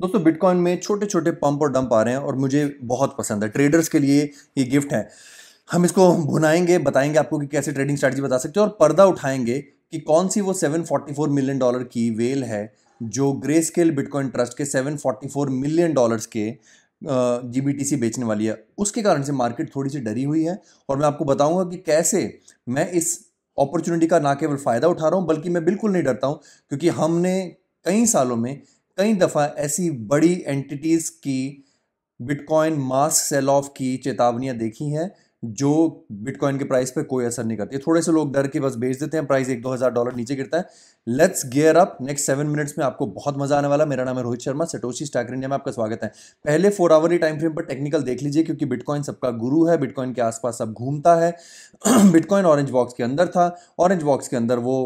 दोस्तों बिटकॉइन में छोटे छोटे पंप और डंप आ रहे हैं और मुझे बहुत पसंद है ट्रेडर्स के लिए ये गिफ्ट है हम इसको भुनाएंगे बताएंगे आपको कि कैसे ट्रेडिंग स्ट्रेटजी बता सकते हैं और पर्दा उठाएंगे कि कौन सी वो 744 मिलियन डॉलर की वेल है जो ग्रे स्केल बिटकॉइन ट्रस्ट के 744 मिलियन डॉलर्स के जी बेचने वाली है उसके कारण से मार्केट थोड़ी सी डरी हुई है और मैं आपको बताऊंगा कि कैसे मैं इस अपॉर्चुनिटी का ना केवल फ़ायदा उठा रहा हूँ बल्कि मैं बिल्कुल नहीं डरता हूँ क्योंकि हमने कई सालों में कई दफ़ा ऐसी बड़ी एंटिटीज़ की बिटकॉइन मास सेल ऑफ की चेतावनियां देखी हैं जो बिटकॉइन के प्राइस पे कोई असर नहीं करती थोड़े से लोग डर के बस बेच देते हैं प्राइस एक दो हज़ार डॉलर नीचे गिरता है let's gear up next seven minutes में आपको बहुत मजा आने वाला मेरा नाम है Rohit Sharma Satoshi Stack India में आपका स्वागत है पहले फोर आवर टाइम फ्रेम पर टेक्निकल देख लीजिए क्योंकि बिटकॉइन सबका गुरु है बिटकॉइन के आसपास सब घूमता है बिटकॉइन ऑरेंज बॉक्स के अंदर था ऑरेंज बॉक्स के अंदर वो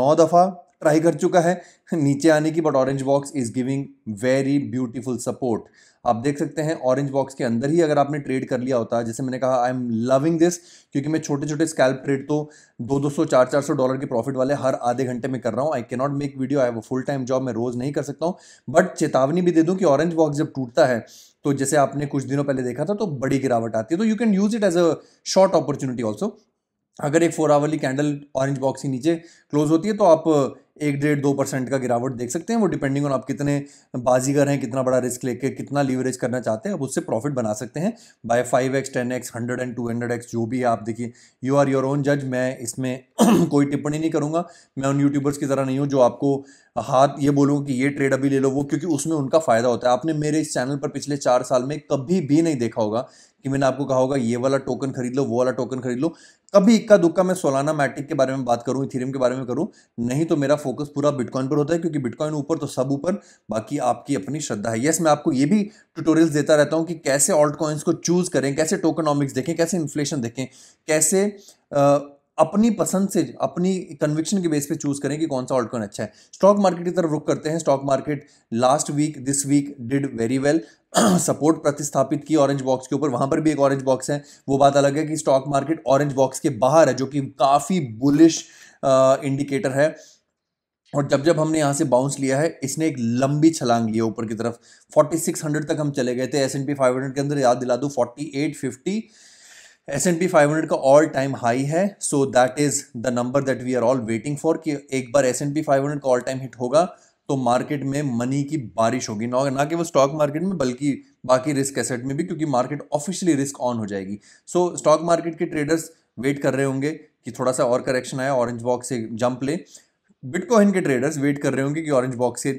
नौ दफ़ा ट्राई कर चुका है नीचे आने की but orange box is giving very beautiful support आप देख सकते हैं ऑरेंज बॉक्स के अंदर ही अगर आपने ट्रेड कर लिया होता जैसे मैंने कहा आई एम लविंग दिस क्योंकि मैं छोटे छोटे स्कैल्प ट्रेड तो दो दो सौ चार चार सौ डॉलर के प्रॉफिट वाले हर आधे घंटे में कर रहा हूँ आई के नॉट मेक वीडियो आई वो फुल टाइम जॉब मैं रोज़ नहीं कर सकता हूँ बट चेतावनी भी दे दूँ कि ऑरेंज बॉक्स जब टूटता है तो जैसे आपने कुछ दिनों पहले देखा था तो बड़ी गिरावट आती है तो you can use it as a short opportunity also अगर एक फोर आवर वाली कैंडल ऑरेंज बॉक्स के नीचे क्लोज होती है तो आप एक डेढ़ दो परसेंट का गिरावट देख सकते हैं वो डिपेंडिंग ऑन आप कितने बाजीगर हैं कितना बड़ा रिस्क लेके कितना लीवरेज करना चाहते हैं आप उससे प्रॉफिट बना सकते हैं by five X ten X hundred and two hundred X जो भी है आप देखिए यू आर योर ओन जज मैं इसमें कोई टिप्पणी नहीं करूँगा मैं उन यूट्यूबर्स की तरह नहीं हूँ जो आपको हाथ ये बोलूँ कि ये ट्रेड अभी ले लो वो क्योंकि उसमें उनका फ़ायदा होता है आपने मेरे इस चैनल पर पिछले चार साल में कभी भी नहीं देखा होगा कि मैंने आपको कहा होगा ये वाला टोकन खरीद लो वो वाला टोकन खरीद लो कभी इक्का दुक्का मैं सोलाना मैट्रिक के बारे में बात करूँ इथेरियम के बारे में करूँ नहीं तो मेरा फोकस पूरा बिटकॉइन पर होता है क्योंकि बिटकॉइन ऊपर तो सब ऊपर बाकी आपकी अपनी श्रद्धा है यस मैं आपको ये भी ट्यूटोरियल्स देता रहता हूँ कि कैसे ऑल्ट कॉइन्स को चूज़ करें कैसे टोकनॉमिक्स देखें कैसे इन्फ्लेशन देखें कैसे अपनी पसंद से अपनी कन्विक्शन के बेस पे चूज करें कि कौन सा ऑल्टकॉइन अच्छा है स्टॉक मार्केट की तरफ रुक करते हैं stock market last week this week did very well support प्रतिस्थापित की ऑरेंज बॉक्स के ऊपर वहां पर भी एक ऑरेंज बॉक्स है वो बात अलग है कि स्टॉक मार्केट ऑरेंज बॉक्स के बाहर है जो कि काफ़ी बुलिश इंडिकेटर है और जब जब हमने यहाँ से बाउंस लिया है इसने एक लंबी छलांग लिया ऊपर की तरफ 4600 तक हम चले गए थे एस एन पी फाइव के अंदर याद दिला दूँ forty eight fifty S and P five hundred का ऑल टाइम हाई है so that is the number that we are all waiting for कि एक बार S and P five hundred का ऑल टाइम हिट होगा तो मार्केट में money की बारिश होगी ना ना केवल स्टॉक मार्केट में बल्कि बाकी रिस्क एसेट में भी क्योंकि मार्केट ऑफिशियली रिस्क ऑन हो जाएगी सो स्टॉक मार्केट के ट्रेडर्स वेट कर रहे होंगे कि थोड़ा सा और करेक्शन आया ऑरेंज बॉक्स से जंप ले बिटकॉइन के ट्रेडर्स वेट कर रहे होंगे कि ऑरेंज बॉक्स से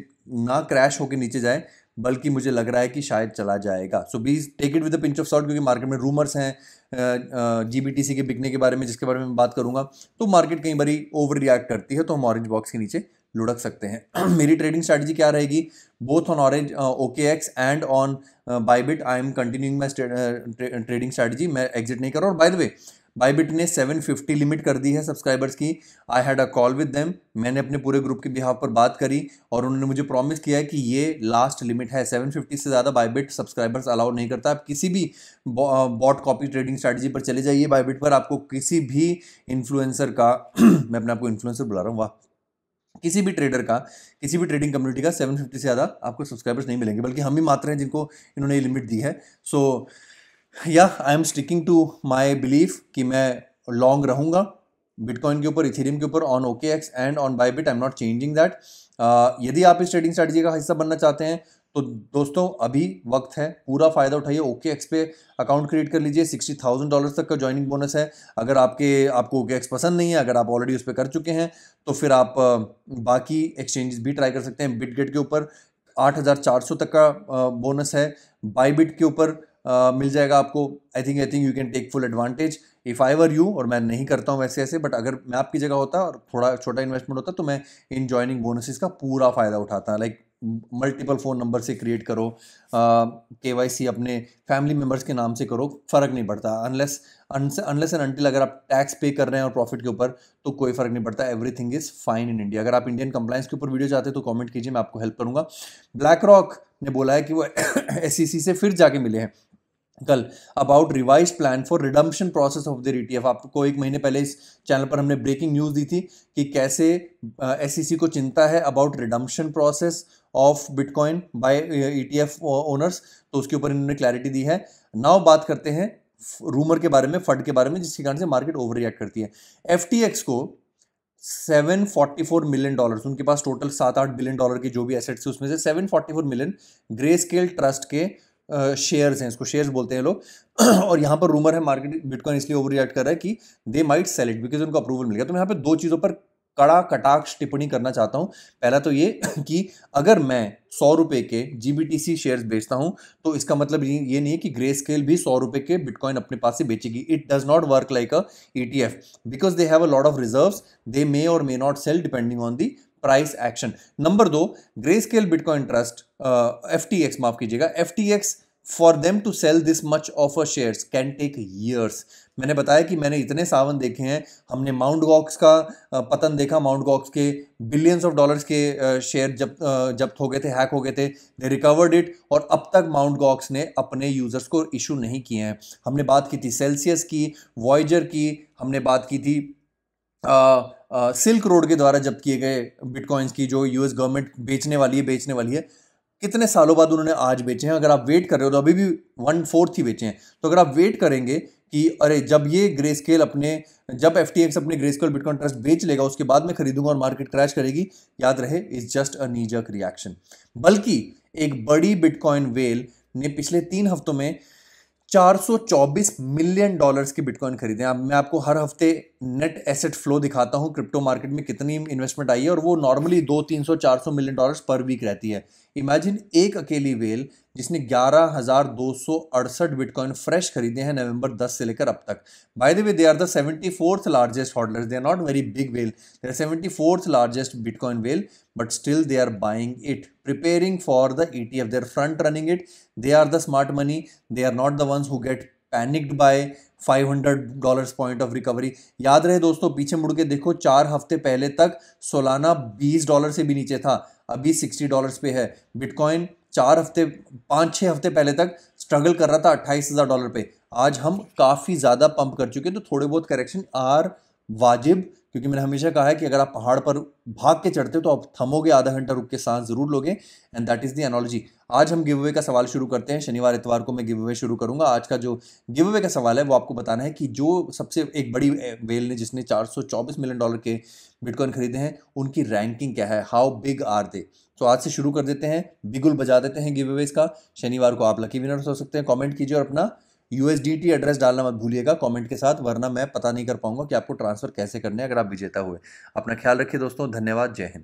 ना क्रैश होकर नीचे जाए बल्कि मुझे लग रहा है कि शायद चला जाएगा so please take it with pinch of salt क्योंकि मार्केट में रूमर्स हैं जी बी टी सी के बिकने के बारे में जिसके बारे में बात करूंगा तो मार्केट कई बारी ओवर रिएक्ट करती है तो हम ऑरेंज बॉक्स के नीचे लुढ़क सकते हैं मेरी ट्रेडिंग स्ट्रैटेजी क्या रहेगी both on orange OK x and on bit I am continuing my trading strategy मैं एग्जिट नहीं कर रहा और बाय द वे बाईबिट ने 750 लिमिट कर दी है सब्सक्राइबर्स की I had a call with them मैंने अपने पूरे ग्रुप के बिहाव पर बात करी और उन्होंने मुझे प्रॉमिस किया है कि ये लास्ट लिमिट है 750 से ज़्यादा बाईबिट सब्सक्राइबर्स अलाउ नहीं करता आप किसी भी बॉट कॉपी ट्रेडिंग स्ट्रैटेजी पर चले जाइए बाईबिट पर आपको किसी भी इन्फ्लुएंसर का मैं अपने आपको इन्फ्लुएंसर बुला रहा हूँ वाह किसी भी ट्रेडर का किसी भी ट्रेडिंग कम्युनिटी का 750 से ज़्यादा आपको सब्सक्राइबर्स नहीं मिलेंगे बल्कि हम ही मात्र हैं जिनको इन्होंने ये लिमिट दी है सो so, या I am sticking to my belief कि मैं लॉन्ग रहूँगा बिटकॉइन के ऊपर इथेरियम के ऊपर on okay x and on Bybit I am not changing that यदि आप इस ट्रेडिंग स्ट्रेटजी का हिस्सा बनना चाहते हैं तो दोस्तों अभी वक्त है पूरा फ़ायदा उठाइए ओके एक्स पे अकाउंट क्रिएट कर लीजिए सिक्सटी थाउजेंड डॉलर तक का ज्वाइनिंग बोनस है अगर आपके आपको ओके एक्स पसंद नहीं है अगर आप ऑलरेडी उस पर कर चुके हैं तो फिर आप uh, बाकी एक्सचेंजेस भी ट्राई कर सकते हैं बिट गेट के ऊपर आठ हज़ार चार सौ तक का बोनस uh, है बाई बिट के ऊपर मिल जाएगा आपको I think I think you can take full advantage if I were you और मैं नहीं करता हूँ वैसे ऐसे बट अगर मैं आपकी जगह होता और थोड़ा छोटा इन्वेस्टमेंट होता तो मैं इन ज्वाइनिंग बोनसेस का पूरा फ़ायदा उठाता लाइक मल्टीपल फ़ोन नंबर से क्रिएट करो के वाई सी अपने फैमिली मेम्बर्स के नाम से करो फ़र्क नहीं पड़ता अनलेस अनलेस एंड अनटिल अगर आप टैक्स पे कर रहे हैं और प्रॉफिट के ऊपर तो कोई फ़र्क नहीं पड़ता everything is fine in India अगर आप इंडियन कंप्लाइंस के ऊपर वीडियो चाहते हैं तो कॉमेंट कीजिए मैं आपको हेल्प करूंगा ब्लैक रॉक ने बोला है कि वो एस e से फिर जाके मिले हैं कल about revise plan for redemption process of the ETF आपको एक महीने पहले इस चैनल पर हमने ब्रेकिंग न्यूज़ दी थी कि कैसे एस uh, e को चिंता है about redemption process of bitcoin by ETF owners तो उसके ऊपर इन्होंने क्लैरिटी दी है नाउ बात करते हैं रूमर के बारे में फड के बारे में जिसके कारण से मार्केट ओवर रिएक्ट करती है एफ को 744 मिलियन डॉलर्स उनके पास टोटल सात आठ बिलियन डॉलर के जो भी एसेट्स थे उसमें से 744 मिलियन ग्रे स्केल ट्रस्ट के शेयर्स हैं इसको शेयर्स बोलते हैं लोग और यहाँ पर रूमर है मार्केट बिटकॉइन इसलिए ओवर रिएक्ट कर रहा है कि they might sell it because उनको अप्रूवल मिल गया तो मैं यहाँ पर दो चीज़ों पर कड़ा कटाक्ष टिप्पणी करना चाहता हूँ पहला तो ये कि अगर मैं सौ रुपये के G B T C shares बेचता हूँ तो इसका मतलब ये नहीं है कि ग्रे स्केल भी सौ रुपये के बिटकॉइन अपने पास से बेचेगी it does not work like a E T F because they have a lot of reserve they may or may not sell depending on the price action number दो Grayscale bitcoin trust F T X माफ कीजिएगा F T X for them to sell this much of a share can take years मैंने बताया कि मैंने इतने सावन देखे हैं हमने माउंट गॉक्स का पतन देखा माउंट गॉक्स के बिलियंस ऑफ डॉलर्स के शेयर जब जब्त हो गए थे हैक हो गए थे दे रिकवर्ड इट और अब तक माउंट गॉक्स ने अपने यूज़र्स को इशू नहीं किए हैं हमने बात की थी सेल्सियस की वॉयजर की हमने बात की थी सिल्क रोड के द्वारा जब्त किए गए बिटकॉइंस की जो यूएस गवर्नमेंट बेचने वाली है बेचने वाली है कितने सालों बाद उन्होंने आज बेचे हैं अगर आप वेट कर रहे हो तो अभी भी वन फोर्थ ही बेचे हैं तो अगर आप वेट करेंगे कि अरे जब ये ग्रे स्केल अपने जब एफ टी अपने ग्रे स्केल बिटकॉइन ट्रस्ट बेच लेगा उसके बाद में खरीदूंगा और मार्केट क्रैश करेगी याद रहे is just a kneejerk reaction बल्कि एक बड़ी बिटकॉइन वेल ने पिछले तीन हफ्तों में 424 मिलियन डॉलर्स के बिटकॉइन खरीदे हैं मैं आपको हर हफ्ते नेट एसेट फ्लो दिखाता हूँ क्रिप्टो मार्केट में कितनी इन्वेस्टमेंट आई है और वो नॉर्मली दो तीन सौ चार सौ मिलियन डॉलर्स पर वीक रहती है इमेजिन एक अकेली वेल जिसने ग्यारह हज़ार दो सौ अड़सठ बिटकॉइन फ्रेश खरीदे हैं नवंबर दस से लेकर अब तक by the way they are the seventy fourth largest hodlers they are not very big well they are seventy fourth largest bitcoin well but still they are buying it preparing for the E T F they are front running it they are the smart money they are not the ones who get panicked by 500 dollars point of recovery याद रहे दोस्तों पीछे मुड़ के देखो चार हफ्ते पहले तक सोलाना 20 डॉलर से भी नीचे था अभी 60 डॉलर्स पे है बिटकॉइन चार हफ्ते पाँच छः हफ्ते पहले तक स्ट्रगल कर रहा था अट्ठाईस हज़ार डॉलर पे आज हम काफ़ी ज़्यादा पंप कर चुके हैं तो थोड़े बहुत करेक्शन आर वाजिब क्योंकि मैंने हमेशा कहा है कि अगर आप पहाड़ पर भाग के चढ़ते हो तो आप थमोगे आधा घंटा रुक के सांस जरूर लोगे and that is the analogy आज हम गिव अवे का सवाल शुरू करते हैं शनिवार इतवार को मैं गिव अवे शुरू करूंगा आज का जो गिव अवे का सवाल है वो आपको बताना है कि जो सबसे एक बड़ी वेल ने जिसने चार मिलियन डॉलर के बिटकॉइन खरीदे हैं उनकी रैंकिंग क्या है हाउ बिग आर दे तो आज से शुरू कर देते हैं बिगुल बजा देते हैं गिव अवेज का शनिवार को आप लकी विनर्स हो सकते हैं कॉमेंट कीजिए और अपना यू एड्रेस डालना मत भूलिएगा कॉमेंट के साथ वरना मैं पता नहीं कर पाऊंगा कि आपको ट्रांसफ़र कैसे करने अगर आप विजेता हुए अपना ख्याल रखिए दोस्तों धन्यवाद जय हिंद